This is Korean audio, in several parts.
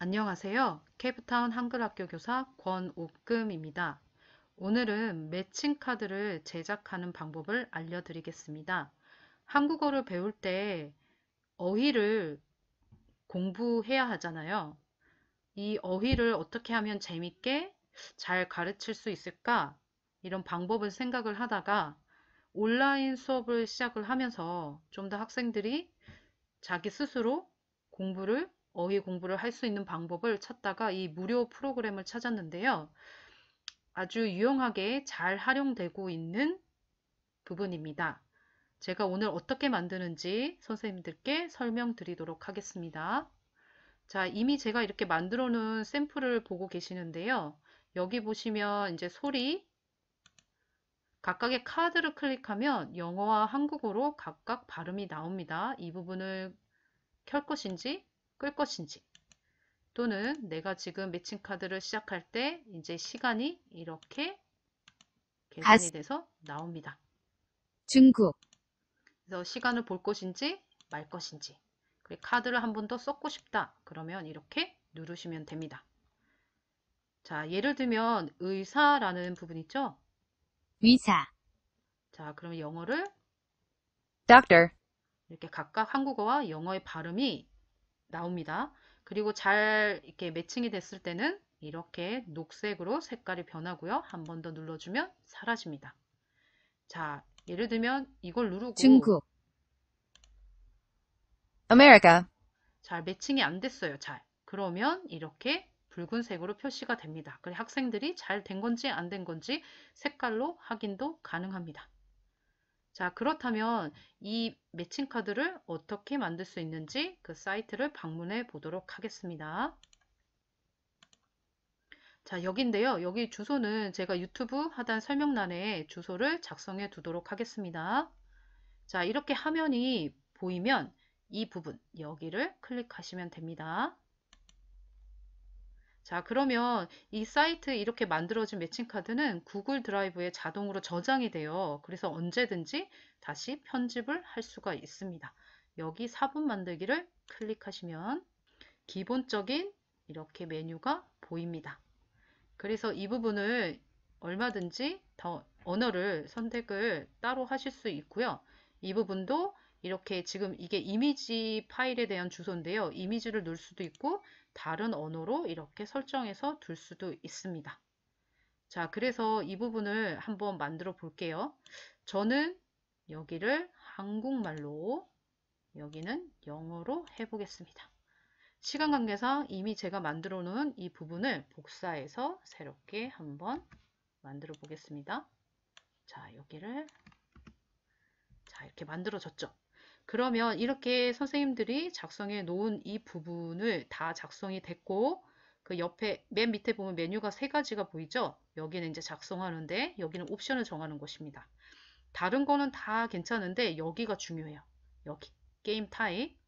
안녕하세요. 케이프타운 한글학교 교사 권옥금입니다. 오늘은 매칭 카드를 제작하는 방법을 알려드리겠습니다. 한국어를 배울 때 어휘를 공부해야 하잖아요. 이 어휘를 어떻게 하면 재밌게 잘 가르칠 수 있을까? 이런 방법을 생각을 하다가 온라인 수업을 시작을 하면서 좀 더 학생들이 자기 스스로 공부를 어휘 공부를 할 수 있는 방법을 찾다가 이 무료 프로그램을 찾았는데요. 아주 유용하게 잘 활용되고 있는 부분입니다. 제가 오늘 어떻게 만드는지 선생님들께 설명드리도록 하겠습니다. 자, 이미 제가 이렇게 만들어 놓은 샘플을 보고 계시는데요. 여기 보시면 이제 소리, 각각의 카드를 클릭하면 영어와 한국어로 각각 발음이 나옵니다. 이 부분을 켤 것인지 끌 것인지 또는 내가 지금 매칭 카드를 시작할 때 이제 시간이 이렇게 계산이 돼서 나옵니다. 중국 그래서 시간을 볼 것인지 말 것인지 그리고 카드를 한 번더 썼고 싶다 그러면 이렇게 누르시면 됩니다. 자 예를 들면 의사라는 부분 있죠? 의사 자 그럼 영어를 doctor 이렇게 각각 한국어와 영어의 발음이 나옵니다. 그리고 잘 이렇게 매칭이 됐을 때는 이렇게 녹색으로 색깔이 변하고요. 한 번 더 눌러주면 사라집니다. 자, 예를 들면 이걸 누르고 중국 아메리카 잘 매칭이 안 됐어요. 잘. 그러면 이렇게 붉은색으로 표시가 됩니다. 그래 학생들이 잘 된 건지 안 된 건지 색깔로 확인도 가능합니다. 자, 그렇다면 이 매칭 카드를 어떻게 만들 수 있는지 그 사이트를 방문해 보도록 하겠습니다. 자, 여기인데요. 여기 주소는 제가 유튜브 하단 설명란에 주소를 작성해 두도록 하겠습니다. 자, 이렇게 화면이 보이면 이 부분, 여기를 클릭하시면 됩니다. 자, 그러면 이 사이트 이렇게 만들어진 매칭카드는 구글 드라이브에 자동으로 저장이 돼요. 그래서 언제든지 다시 편집을 할 수가 있습니다. 여기 4분 만들기를 클릭하시면 기본적인 이렇게 메뉴가 보입니다. 그래서 이 부분을 얼마든지 더 언어를 선택을 따로 하실 수 있고요. 이 부분도 이렇게 지금 이게 이미지 파일에 대한 주소인데요. 이미지를 넣을 수도 있고 다른 언어로 이렇게 설정해서 둘 수도 있습니다. 자, 그래서 이 부분을 한번 만들어 볼게요. 저는 여기를 한국말로, 여기는 영어로 해보겠습니다. 시간 관계상 이미 제가 만들어 놓은 이 부분을 복사해서 새롭게 한번 만들어 보겠습니다. 자, 여기를 자, 이렇게 만들어졌죠? 그러면 이렇게 선생님들이 작성해 놓은 이 부분을 다 작성이 됐고 그 옆에 맨 밑에 보면 메뉴가 세 가지가 보이죠? 여기는 이제 작성하는데 여기는 옵션을 정하는 것입니다. 다른 거는 다 괜찮은데 여기가 중요해요. 여기 게임 타입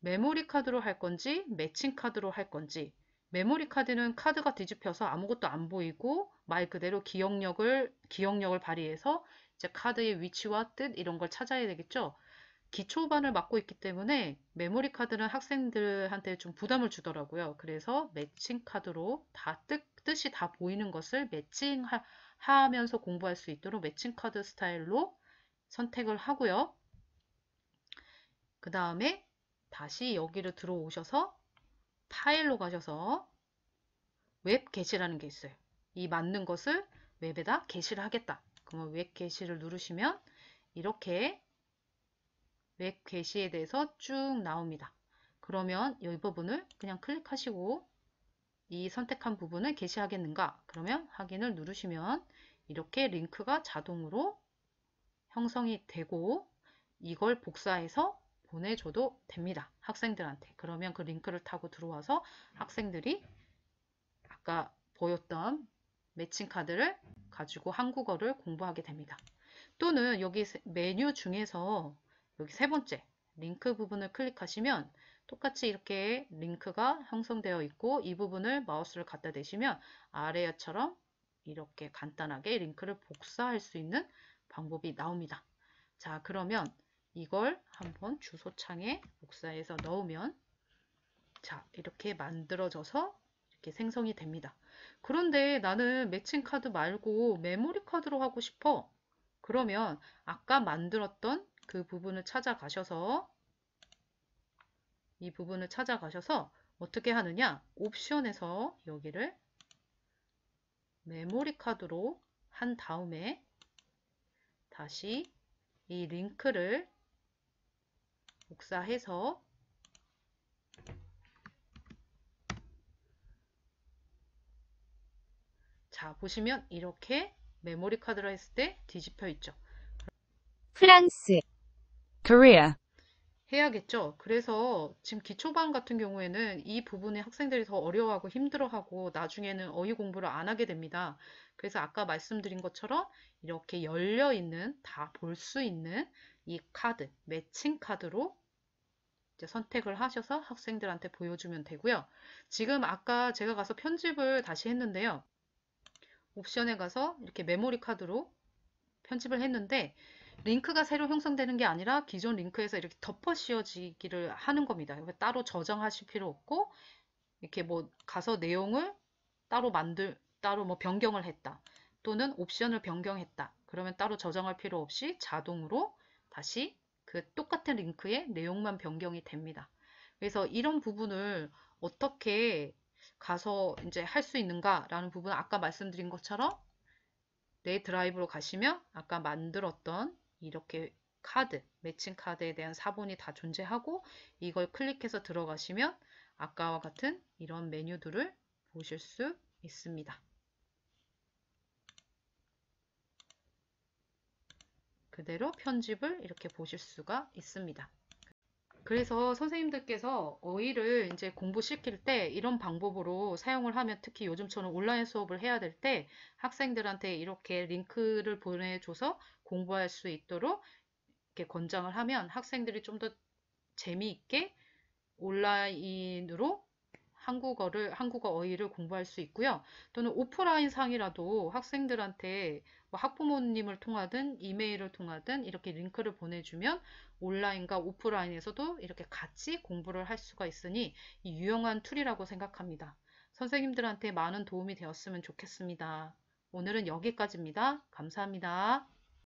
메모리 카드로 할 건지 매칭 카드로 할 건지 메모리 카드는 카드가 뒤집혀서 아무것도 안 보이고 말 그대로 기억력을 기억력을 발휘해서 이제 카드의 위치와 뜻 이런 걸 찾아야 되겠죠. 기초반을 맡고 있기 때문에 메모리 카드는 학생들한테 좀 부담을 주더라고요. 그래서 매칭 카드로 다 뜻, 뜻이 다 보이는 것을 매칭하면서 공부할 수 있도록 매칭 카드 스타일로 선택을 하고요. 그 다음에 다시 여기를 들어오셔서 파일로 가셔서 웹 게시라는 게 있어요. 이 맞는 것을 웹에다 게시를 하겠다. 그러면 웹 게시를 누르시면 이렇게 웹 게시에 대해서 쭉 나옵니다. 그러면 이 부분을 그냥 클릭하시고 이 선택한 부분을 게시하겠는가? 그러면 확인을 누르시면 이렇게 링크가 자동으로 형성이 되고 이걸 복사해서 보내줘도 됩니다. 학생들한테. 그러면 그 링크를 타고 들어와서 학생들이 아까 보였던 매칭 카드를 가지고 한국어를 공부하게 됩니다. 또는 여기 메뉴 중에서 여기 세 번째 링크 부분을 클릭하시면 똑같이 이렇게 링크가 형성되어 있고 이 부분을 마우스를 갖다 대시면 아래처럼 이렇게 간단하게 링크를 복사할 수 있는 방법이 나옵니다. 자 그러면 이걸 한번 주소창에 복사해서 넣으면 자 이렇게 만들어져서 이렇게 생성이 됩니다. 그런데 나는 매칭 카드 말고 메모리 카드로 하고 싶어. 그러면 아까 만들었던 그 부분을 찾아가셔서 이 부분을 찾아가셔서 어떻게 하느냐 옵션에서 여기를 메모리 카드로 한 다음에 다시 이 링크를 복사해서 자 보시면 이렇게 메모리 카드라 했을 때 뒤집혀 있죠. 프랑스 Korea. 해야겠죠. 그래서 지금 기초반 같은 경우에는 이 부분에 학생들이 더 어려워하고 힘들어하고 나중에는 어휘 공부를 안 하게 됩니다. 그래서 아까 말씀드린 것처럼 이렇게 열려 있는 다 볼 수 있는 이 카드, 매칭 카드로 선택을 하셔서 학생들한테 보여주면 되고요. 지금 아까 제가 가서 편집을 다시 했는데요. 옵션에 가서 이렇게 메모리 카드로 편집을 했는데 링크가 새로 형성되는 게 아니라 기존 링크에서 이렇게 덮어 씌워지기를 하는 겁니다. 따로 저장하실 필요 없고 이렇게 뭐 가서 내용을 따로 만들 따로 뭐 변경을 했다 또는 옵션을 변경했다 그러면 따로 저장할 필요 없이 자동으로 다시 그 똑같은 링크의 내용만 변경이 됩니다. 그래서 이런 부분을 어떻게 가서 이제 할 수 있는가라는 부분 아까 말씀드린 것처럼 내 드라이브로 가시면 아까 만들었던 이렇게 카드, 매칭 카드에 대한 사본이 다 존재하고 이걸 클릭해서 들어가시면 아까와 같은 이런 메뉴들을 보실 수 있습니다. 그대로 편집을 이렇게 보실 수가 있습니다. 그래서 선생님들께서 어휘를 이제 공부시킬 때 이런 방법으로 사용을 하면 특히 요즘처럼 온라인 수업을 해야 될 때 학생들한테 이렇게 링크를 보내줘서 공부할 수 있도록 이렇게 권장을 하면 학생들이 좀 더 재미있게 온라인으로 한국어를 한국어 어휘를 공부할 수 있고요. 또는 오프라인 상이라도 학생들한테 뭐 학부모님을 통하든 이메일을 통하든 이렇게 링크를 보내주면 온라인과 오프라인에서도 이렇게 같이 공부를 할 수가 있으니 유용한 툴이라고 생각합니다. 선생님들한테 많은 도움이 되었으면 좋겠습니다. 오늘은 여기까지입니다. 감사합니다.